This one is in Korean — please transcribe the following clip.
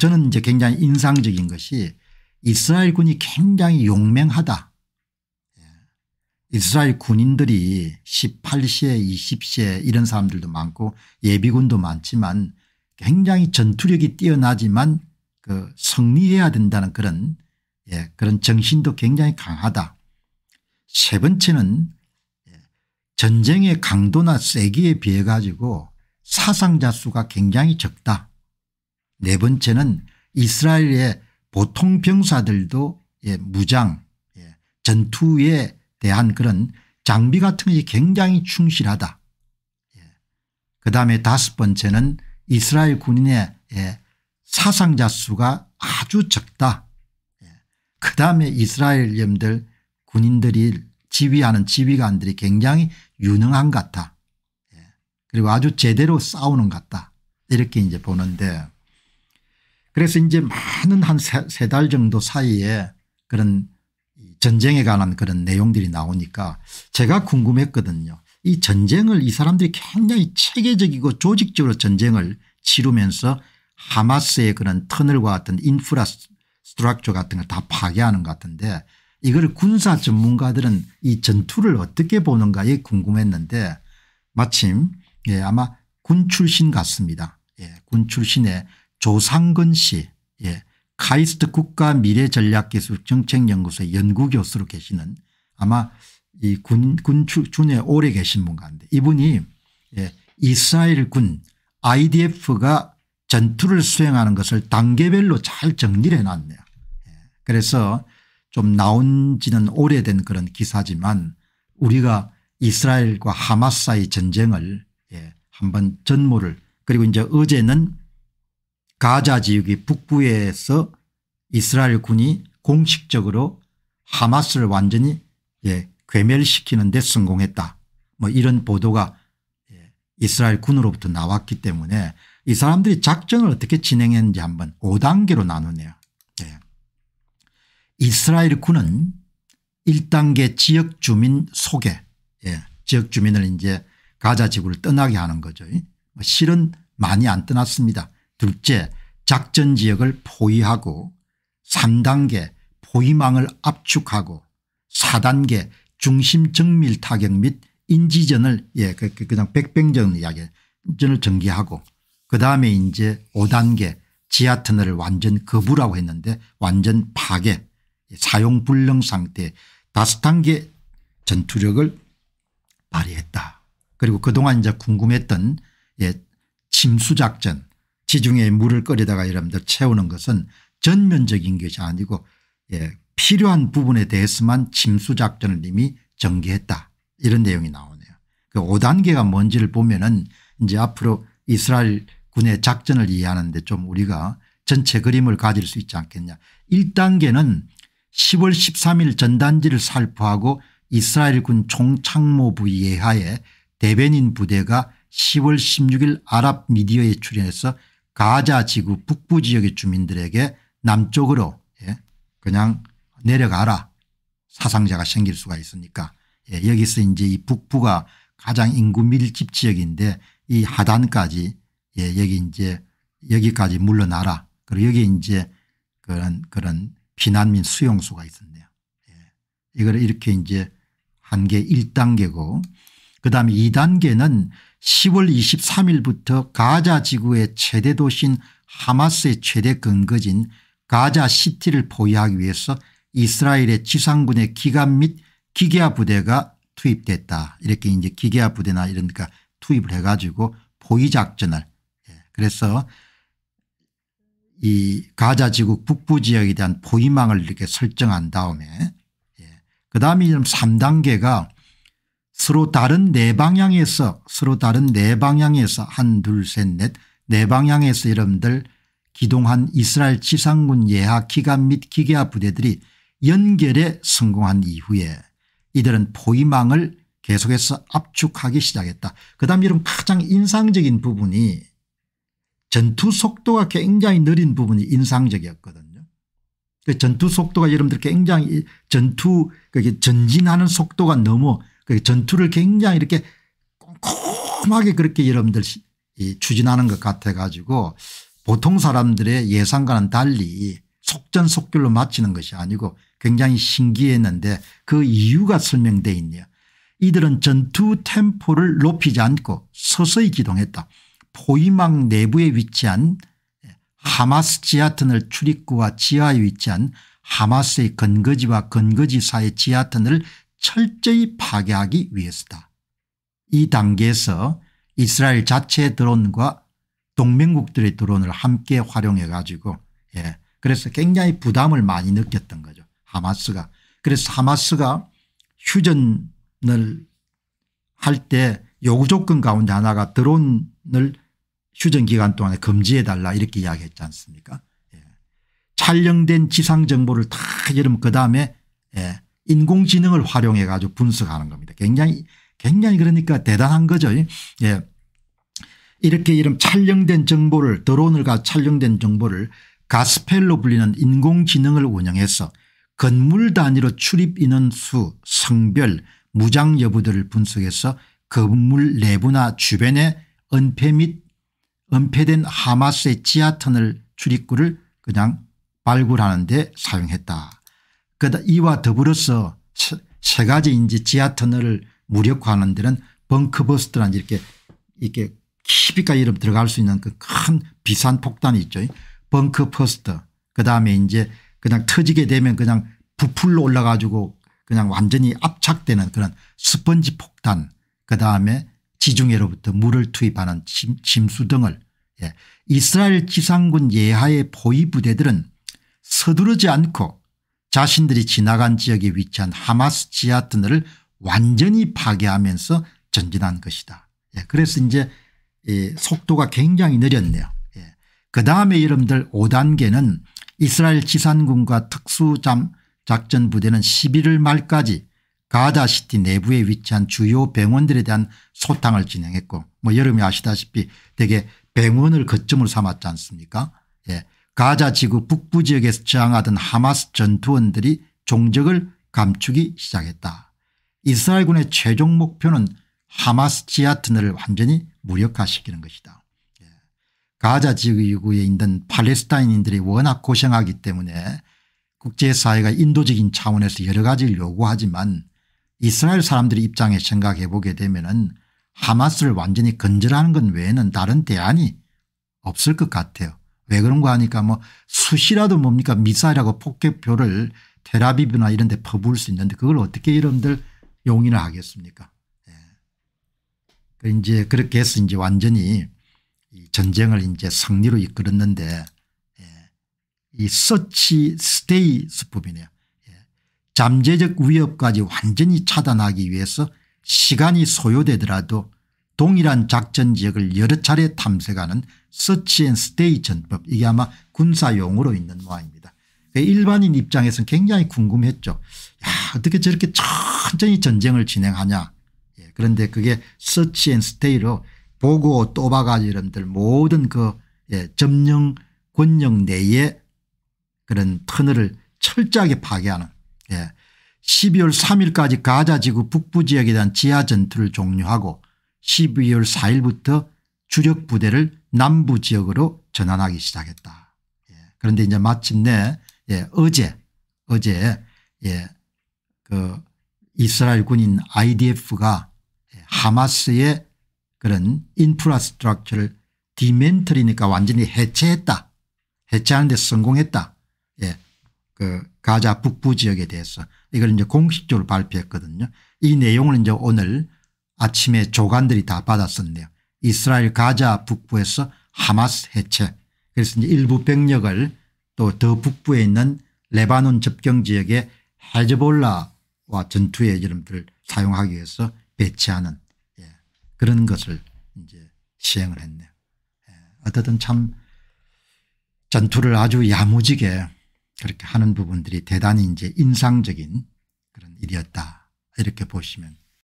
저는 이제 굉장히 인상적인 것이 이스라엘 군이 굉장히 용맹하다. 예. 이스라엘 군인들이 18세 20세 이런 사람들도 많고 예비군도 많지만 굉장히 전투력이 뛰어나지만 그 승리해야 된다는 그런 예, 그런 정신도 굉장히 강하다. 세 번째는 예, 전쟁의 강도나 세기에 비해 가지고 사상자 수가 굉장히 적다. 네 번째는 이스라엘의 보통 병사들도 예, 무장 예, 전투에 대한 그런 장비 같은 것이 굉장히 충실하다. 예. 그다음에 다섯 번째는 이스라엘 군인의 예, 사상자 수가 아주 적다. 예. 그다음에 이스라엘 염들 군인들이 지휘하는 지휘관들이 굉장히 유능한 것 같아. 예. 그리고 아주 제대로 싸우는 것 같다. 이렇게 이제 보는데 그래서 이제 많은 한 세달 세 정도 사이에 그런 전쟁에 관한 그런 내용들이 나오니까 제가 궁금했거든요. 이 전쟁을 이 사람들이 굉장히 체계적이고 조직적으로 전쟁을 치르면서 하마스의 그런 터널과 같은 인프라 스트럭처 같은 걸 다 파괴하는 것 같은데 이걸 군사 전문가들은 이 전투를 어떻게 보는가에 궁금했는데 마침 예 아마 군 출신 같습니다. 예, 군 출신의 조상근 씨 예. 카이스트 국가 미래전략기술 정책연구소의 연구교수로 계시는 아마 이 군, 군중에 오래 계신 분 같은데 이분이 예, 이스라엘 군 IDF가 전투를 수행하는 것을 단계별로 잘 정리를 해놨네요. 예. 그래서 좀 나온 지는 오래된 그런 기사지만 우리가 이스라엘과 하마 사이 전쟁을 예, 한번 전모를 그리고 이제 어제는 가자 지역의 북부에서 이스라엘 군이 공식적으로 하마스를 완전히 예, 괴멸시키는 데 성공했다. 뭐 이런 보도가 예, 이스라엘 군으로부터 나왔기 때문에 이 사람들이 작전을 어떻게 진행했는지 한번 5단계로 나누네요. 예. 이스라엘 군은 1단계 지역 주민 소개 예. 지역 주민을 이제 가자 지구를 떠나게 하는 거죠. 뭐 실은 많이 안 떠났습니다. 둘째 작전 지역을 포위하고 3단계 포위망을 압축하고 4단계 중심 정밀 타격 및 인지전을 예 그, 그, 그냥 백병전 이야기 전을 전개하고 그다음에 이제 5단계 지하 터널을 완전 거부라고 했는데 완전 파괴 예, 사용 불능 상태 5 단계 전투력을 발휘했다. 그리고 그동안 이제 궁금했던 예, 침수 작전 지중해에 물을 끓이다가 여러분들 채우는 것은 전면적인 것이 아니고 예, 필요한 부분에 대해서만 침수작전을 이미 전개했다 이런 내용이 나오네요. 그 5단계가 뭔지를 보면 은 이제 앞으로 이스라엘 군의 작전을 이해하는데 좀 우리가 전체 그림을 가질 수 있지 않겠냐. 1단계는 10월 13일 전단지를 살포하고 이스라엘 군 총창모부 예하에 대변인 부대가 10월 16일 아랍 미디어에 출연해서 가자 지구 북부 지역의 주민들에게 남쪽으로 예 그냥 내려가라 사상자가 생길 수가 있으니까 예 여기서 이제 이 북부가 가장 인구 밀집 지역인데 이 하단까지 예 여기 이제 여기까지 물러나라 그리고 여기 이제 그런 그런 피난민 수용소가 있었네요. 예, 이걸 이렇게 이제 한개 1단계고 그다음에 2단계는 10월 23일부터 가자 지구의 최대 도시인 하마스의 최대 근거지인 가자 시티를 포위하기 위해서 이스라엘의 지상군의 기관 및 기계화 부대가 투입됐다. 이렇게 이제 기계화 부대나 이런 데가 투입을 해가지고 포위 작전을 예, 그래서 이 가자 지구 북부 지역에 대한 포위망을 이렇게 설정한 다음에 예. 그 다음에 이런 3단계가 서로 다른 네 방향에서 서로 다른 네 방향에서 한 둘 셋 넷 네 방향에서 여러분들 기동한 이스라엘 지상군 예하 기간 및 기계화 부대들이 연결에 성공한 이후에 이들은 포위망을 계속해서 압축하기 시작했다. 그 다음 이런 가장 인상적인 부분이 전투 속도가 굉장히 느린 부분이 인상적이었거든요. 그 전투 속도가 여러분들 굉장히 전투 전진하는 속도가 너무 그 전투를 굉장히 이렇게 꼼꼼하게 그렇게 여러분들 추진하는 것 같아 가지고 보통 사람들의 예상과는 달리 속전속결로 마치는 것이 아니고 굉장히 신기했는데 그 이유가 설명되어 있네요. 이들은 전투 템포를 높이지 않고 서서히 기동했다. 포위망 내부에 위치한 예, 하마스 지하튼을 출입구와 지하에 위치한 하마스의 근거지와 근거지 사이 지하튼을 철저히 파괴하기 위해서다. 이 단계에서 이스라엘 자체의 드론과 동맹국들의 드론을 함께 활용해 가지고 예. 그래서 굉장히 부담을 많이 느꼈던 거죠. 하마스가. 그래서 하마스가 휴전을 할 때 요구 조건 가운데 하나가 드론을 휴전 기간 동안에 금지해 달라 이렇게 이야기했지 않습니까 예. 촬영된 지상 정보를 다 여러분 그다음에 예. 인공지능을 활용해 가지고 분석하는 겁니다. 굉장히 굉장히 그러니까 대단한 거죠. 예. 이렇게 이런 촬영된 정보를 드론을 가 촬영된 정보를 가스펠로 불리는 인공지능을 운영해서 건물 단위로 출입 인원 수 성별 무장 여부들을 분석해서 건물 내부나 주변의 은폐 및 은폐된 하마스의 지하터널 출입구를 그냥 발굴하는 데 사용했다. 그다 이와 더불어서 세 가지 인제 지하 터널을 무력화하는 데는 벙커버스터라는 이렇게 이렇게 깊이까지 이름 들어갈 수 있는 그 큰 비싼 폭탄이 있죠. 벙커버스터 그다음에 이제 그냥 터지게 되면 그냥 부풀로 올라가지고 그냥 완전히 압착되는 그런 스펀지 폭탄 그다음에 지중해로부터 물을 투입하는 침, 수 등을 예. 이스라엘 지상군 예하의 포위 부대들은 서두르지 않고 자신들이 지나간 지역에 위치한 하마스 지하 터널을 완전히 파괴하면서 전진한 것이다. 예, 그래서 이제 예, 속도가 굉장히 느렸네요. 예. 그 다음에 여러분들 5단계는 이스라엘 지산군과 특수작전부대는 11월 말까지 가자시티 내부에 위치한 주요 병원들에 대한 소탕을 진행했고 뭐 여름에 아시다시피 되게 병원을 거점으로 삼았지 않습니까 예. 가자 지구 북부 지역에서 저항하던 하마스 전투원들이 종적을 감추기 시작했다. 이스라엘군의 최종 목표는 하마스 지하트널을 완전히 무력화시키는 것이다. 예. 가자 지구에 있는 팔레스타인인들이 워낙 고생하기 때문에 국제사회가 인도적인 차원에서 여러 가지를 요구하지만 이스라엘 사람들의 입장에 생각해 보게 되면 은 하마스를 완전히 건절하는 건 외에는 다른 대안이 없을 것 같아요. 왜 그런 거 하니까 뭐 수시라도 뭡니까 미사일하고 폭격표를 테라비브나 이런 데 퍼부을 수 있는데 그걸 어떻게 여러분들 용인을 하겠습니까 예. 그 이제 그렇게 해서 이제 완전히 이 전쟁을 이제 승리로 이끌었는데 예. 이 서치 스테이 수법이네요. 예. 잠재적 위협까지 완전히 차단하기 위해서 시간이 소요되더라도 동일한 작전 지역을 여러 차례 탐색하는 서치앤스테이 전법 이게 아마 군사용으로 있는 모양입니다. 그 일반인 입장에서는 굉장히 궁금했죠. 야 어떻게 저렇게 천천히 전쟁을 진행하냐. 예, 그런데 그게 서치앤스테이로 보고 또박아지 이런들 모든 그 예, 점령 권력 내에 그런 터널을 철저하게 파괴하는 예, 12월 3일까지 가자지구 북부지역에 대한 지하전투를 종료하고 12월 4일부터 주력 부대를 남부 지역으로 전환하기 시작했다. 예. 그런데 이제 마침내 예, 어제 어제 예, 그 이스라엘 군인 IDF가 예, 하마스의 그런 인프라스트럭처를 디멘트리니까 완전히 해체했다. 해체하는 데 성공했다. 예. 그 가자 북부 지역에 대해서 이걸 이제 공식적으로 발표했거든요. 이 내용을 이제 오늘 아침에 조간들이 다 받았었네요. 이스라엘 가자 북부에서 하마스 해체 그래서 이제 일부 병력을 또 더 북부에 있는 레바논 접경 지역의 헤즈볼라와 전투에 이름들 사용하기 위해서 배치하는 예. 그런 것을 이제 시행을 했네요. 예. 어쨌든 참 전투를 아주 야무지게 그렇게 하는 부분들이 대단히 이제 인상적인 그런 일이었다 이렇게 보시면